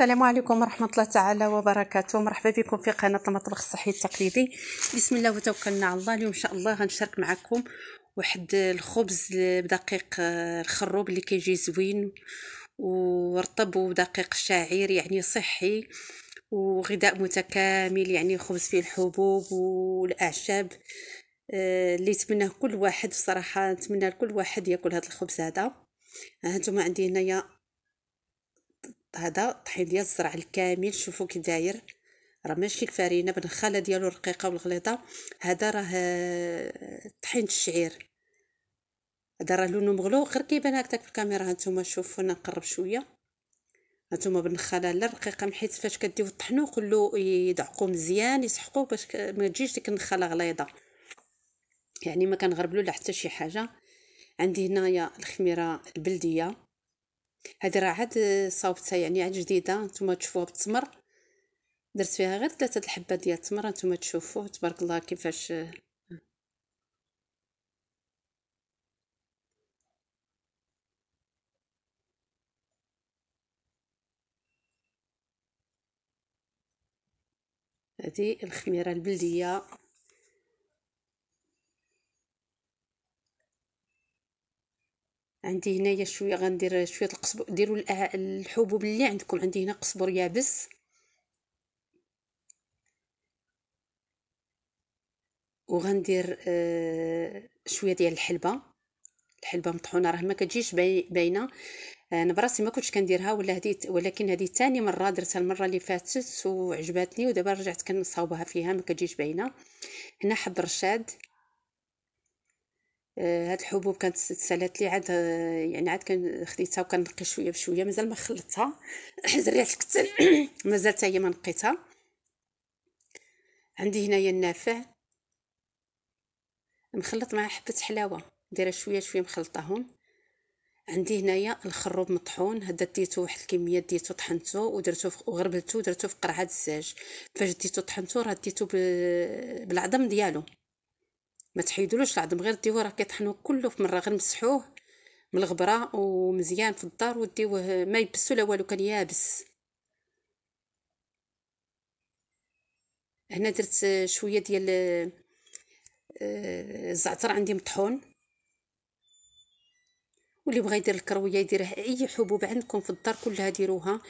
السلام عليكم ورحمة الله تعالى وبركاته مرحبا بكم في قناة المطبخ الصحي التقليدي بسم الله وتوكلنا على الله اليوم إن شاء الله غنشارك معكم واحد الخبز بدقيق الخروب اللي كيجي زوين ورطب ودقيق الشعير يعني صحي وغذاء متكامل يعني خبز فيه الحبوب والأعشاب آه، اللي يتمناه كل واحد بصراحة نتمنى لكل واحد ياكل هذا الخبز هذا هانتوما عندي هنايا هذا طحين ديال الزرع الكامل شوفوا كي داير راه ماشي الفرينه بالخله ديالو رقيقه والغليظه هذا راه طحين الشعير هذا راه لونه مغلو غير كيبان هكاك في الكاميرا هانتوما شوفوا انا نقرب شويه هانتوما بالخله لا رقيقه حيت فاش كديو الطحنو خلو يدعقو مزيان يسحقو باش ما تجيش ديك النخاله غليظه يعني ما كنغربلو لا حتى شي حاجه عندي هنايا الخميره البلديه هذه راه عاد صاوبتها يعني عاد جديده نتوما تشوفوها بالتمر درت فيها غير ثلاثه الحبات ديال التمر نتوما تشوفوه تبارك الله كيفاش هذه آه. الخميره البلديه عندي هنايا شويه غندير شويه القصب ديروا الحبوب اللي عندكم عندي هنا قصبر يابس وغندير آه شويه ديال الحلبه الحلبه مطحونه راه ما كتجيش باينه انا براسي ما كنتش كنديرها ولا هديت ولكن هذه ثاني مره درتها المره اللي فاتت وعجبتني ودابا رجعت كنصاوبها فيها ما كتجيش باينه هنا حب رشاد آه، هاد الحبوب كانت تسالات لي عاد آه، يعني عاد كان خديتها وكنقي شويه بشويه مازال ما خلطتها زريعه الكتل مازال حتى هي ما نقيتها عندي هنايا النافع مخلط مع حبه حلاوه دايره شويه شويه مخلطاهم عندي هنايا الخروب مطحون هذا ديتو واحد الكميه ديتو طحنته ودرتو وغربلته ودرتو في قرعه الزاج فاش ديتو طحنته راه ديتو بالعظم ديالو ما تحيدولوش العظم غير ديوه راه كيطحنو كله في مره غير مسحوه من الغبره ومزيان في الدار وديوه ما يبسو لا والو كان يابس هنا درت شويه ديال آه، الزعتر عندي مطحون واللي بغى يدير الكرويه يديرها اي حبوب عندكم في الدار كلها ديروها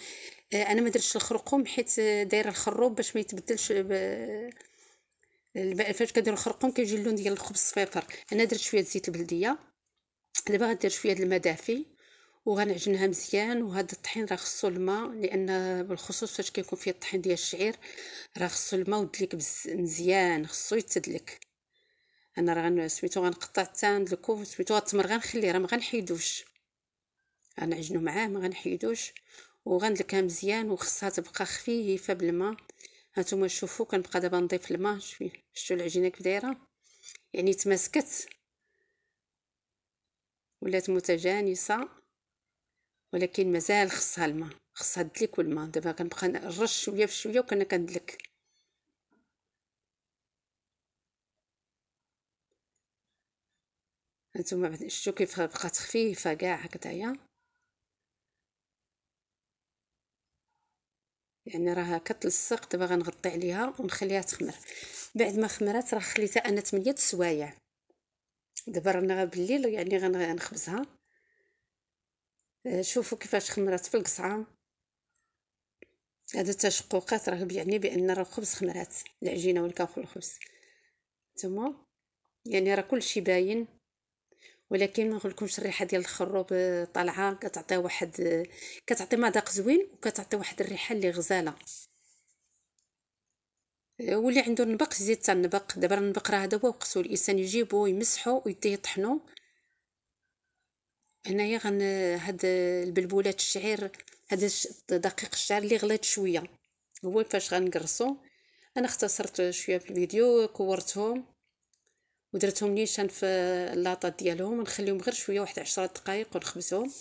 آه، انا ما درتش الخرقوم حيت دايره الخروب باش ما يتبدلش فاش كنديرو الخرقوم كيجي اللون ديال الخبز صفيفر انا درت شويه زيت البلديه دابا غندير شويه د الماء دافي وغنعجنها مزيان وهذا الطحين راه خصو الماء لان بالخصوص فاش كيكون فيه الطحين ديال الشعير راه خصو الماء ودليك مزيان خصو يتدلك انا راه سميتو غنقطع حتى ندلكو سميتو التمر غنخليه راه ما غنحيدوش غنعجنو معاه ما غنحيدوش وغندلكها مزيان وخصها تبقى خفيفه بالماء هانتوما شوفو كنبقى دابا نضيف الماء شويه شتو العجينه كيف دايره يعني تماسكت ولات متجانسه ولكن مازال خصها الماء خصها دليك والماء دابا كنبقى نرش شويه بشوية وكنا كندلك هانتوما شتو كيف بقات خفيفه كاع هكدايا يعني راها كتلصق دابا غنغطي عليها ونخليها تخمر بعد ما خمرات راه خليتها انا 8 سوايع دابا رانا بالليل يعني غنخبزها آه، شوفوا كيفاش خمرات في القصعه هذا التشققات راه بيعني بان راه الخبز خمرات العجينه والكاخو الخبز تمام يعني راه كلشي باين ولكن ما نقولكمش الريحه ديال الخروب آه، طالعه كتعطي واحد آه، كتعطي مذاق زوين وكتعطي واحد الريحه اللي غزاله آه، واللي عنده النبق زيد تاع النبق دابا النبق راه هذا هو وقتو الانسان يجيبو يمسحو ويديه يطحنو هنايا غن هاد البلبولات الشعير هاد دقيق الشعر اللي غلات شويه هو فاش غنقرصو انا اختصرت شويه في الفيديو كورتهم ودرتهم نيشان في اللاطه ديالهم ونخليهم غير شويه واحد 10 دقائق ونخبزهم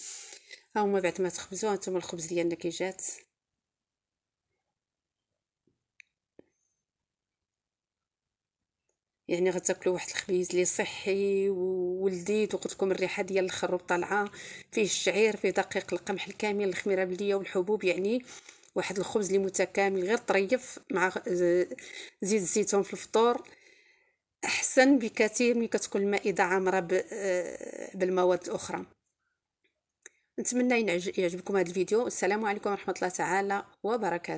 ها هما بعد ما تخبزوا هانتوما الخبز ديالنا كي جات يعني غتاكلوا واحد الخبيز اللي صحي ولذيذ وقلت لكم الريحه ديال الخروب طالعه فيه الشعير فيه دقيق القمح الكامل الخميره بلديه والحبوب يعني واحد الخبز اللي متكامل غير طريف مع آه، زيت الزيتون في الفطور احسن بكثير من كتكون المائده عامره آه، بالمواد الاخرى نتمنى يعجبكم هذا الفيديو والسلام عليكم ورحمه الله تعالى وبركاته